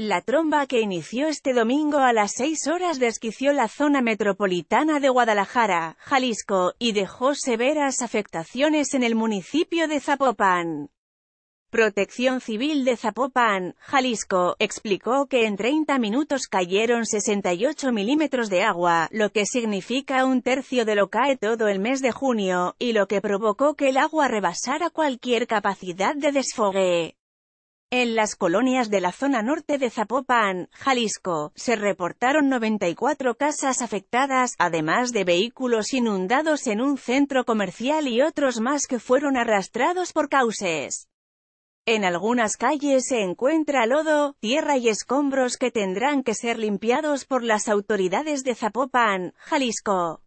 La tromba que inició este domingo a las 6 horas desquició la zona metropolitana de Guadalajara, Jalisco, y dejó severas afectaciones en el municipio de Zapopan. Protección Civil de Zapopan, Jalisco, explicó que en 30 minutos cayeron 68 milímetros de agua, lo que significa un tercio de lo cae todo el mes de junio, y lo que provocó que el agua rebasara cualquier capacidad de desfogue. En las colonias de la zona norte de Zapopan, Jalisco, se reportaron 94 casas afectadas, además de vehículos inundados en un centro comercial y otros más que fueron arrastrados por cauces. En algunas calles se encuentra lodo, tierra y escombros que tendrán que ser limpiados por las autoridades de Zapopan, Jalisco.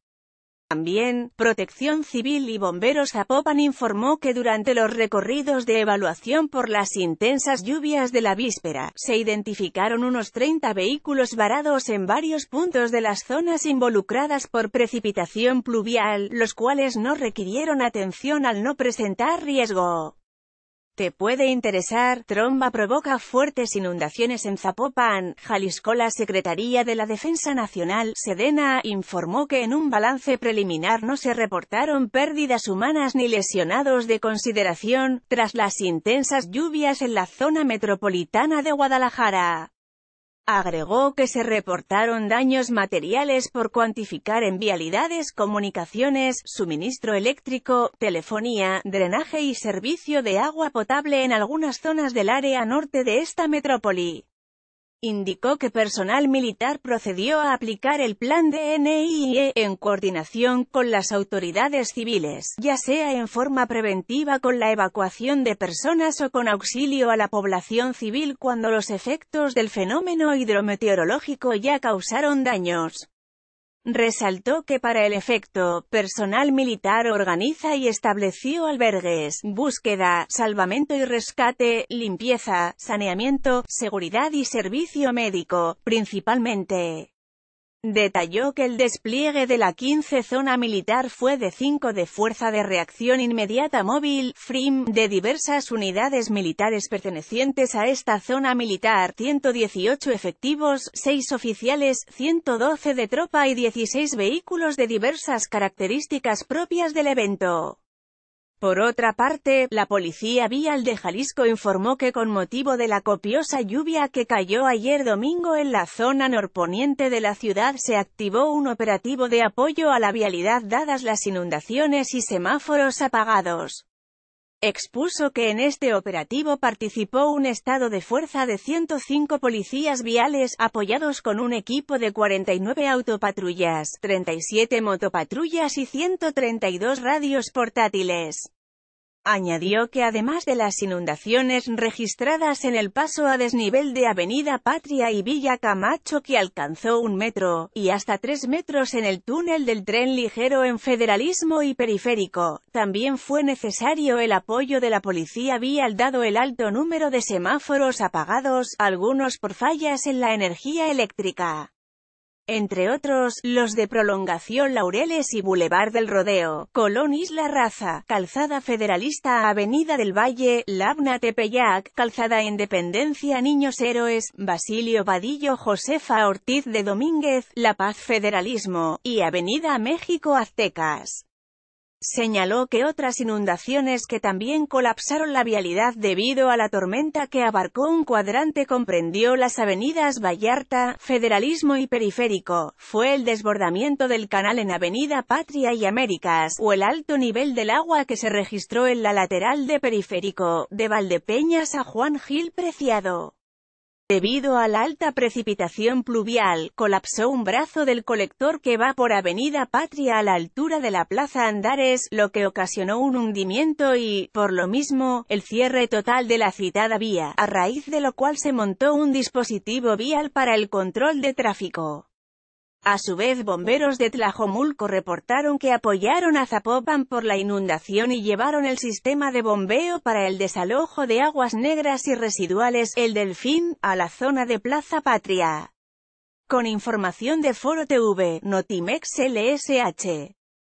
También, Protección Civil y Bomberos Zapopan informó que durante los recorridos de evaluación por las intensas lluvias de la víspera, se identificaron unos 30 vehículos varados en varios puntos de las zonas involucradas por precipitación pluvial, los cuales no requirieron atención al no presentar riesgo puede interesar, tromba provoca fuertes inundaciones en Zapopan, Jalisco. La Secretaría de la Defensa Nacional, Sedena, informó que en un balance preliminar no se reportaron pérdidas humanas ni lesionados de consideración, tras las intensas lluvias en la zona metropolitana de Guadalajara. Agregó que se reportaron daños materiales por cuantificar en vialidades, comunicaciones, suministro eléctrico, telefonía, drenaje y servicio de agua potable en algunas zonas del área norte de esta metrópoli indicó que personal militar procedió a aplicar el plan de NIE en coordinación con las autoridades civiles, ya sea en forma preventiva con la evacuación de personas o con auxilio a la población civil cuando los efectos del fenómeno hidrometeorológico ya causaron daños. Resaltó que para el efecto, personal militar organiza y estableció albergues, búsqueda, salvamento y rescate, limpieza, saneamiento, seguridad y servicio médico, principalmente. Detalló que el despliegue de la 15 zona militar fue de 5 de Fuerza de Reacción Inmediata Móvil, FRIM, de diversas unidades militares pertenecientes a esta zona militar, 118 efectivos, 6 oficiales, 112 de tropa y 16 vehículos de diversas características propias del evento. Por otra parte, la Policía Vial de Jalisco informó que con motivo de la copiosa lluvia que cayó ayer domingo en la zona norponiente de la ciudad se activó un operativo de apoyo a la vialidad dadas las inundaciones y semáforos apagados expuso que en este operativo participó un estado de fuerza de 105 policías viales, apoyados con un equipo de 49 autopatrullas, 37 motopatrullas y 132 radios portátiles. Añadió que además de las inundaciones registradas en el paso a desnivel de Avenida Patria y Villa Camacho que alcanzó un metro, y hasta tres metros en el túnel del tren ligero en federalismo y periférico, también fue necesario el apoyo de la policía vial dado el alto número de semáforos apagados, algunos por fallas en la energía eléctrica entre otros, los de Prolongación Laureles y Boulevard del Rodeo, Colón Isla Raza, Calzada Federalista Avenida del Valle, Labna Tepeyac, Calzada Independencia Niños Héroes, Basilio Vadillo Josefa Ortiz de Domínguez, La Paz Federalismo, y Avenida México Aztecas. Señaló que otras inundaciones que también colapsaron la vialidad debido a la tormenta que abarcó un cuadrante comprendió las avenidas Vallarta, Federalismo y Periférico, fue el desbordamiento del canal en Avenida Patria y Américas, o el alto nivel del agua que se registró en la lateral de Periférico, de Valdepeñas a Juan Gil Preciado. Debido a la alta precipitación pluvial, colapsó un brazo del colector que va por Avenida Patria a la altura de la Plaza Andares, lo que ocasionó un hundimiento y, por lo mismo, el cierre total de la citada vía, a raíz de lo cual se montó un dispositivo vial para el control de tráfico. A su vez bomberos de Tlajomulco reportaron que apoyaron a Zapopan por la inundación y llevaron el sistema de bombeo para el desalojo de aguas negras y residuales, el Delfín, a la zona de Plaza Patria. Con información de Foro TV, Notimex LSH.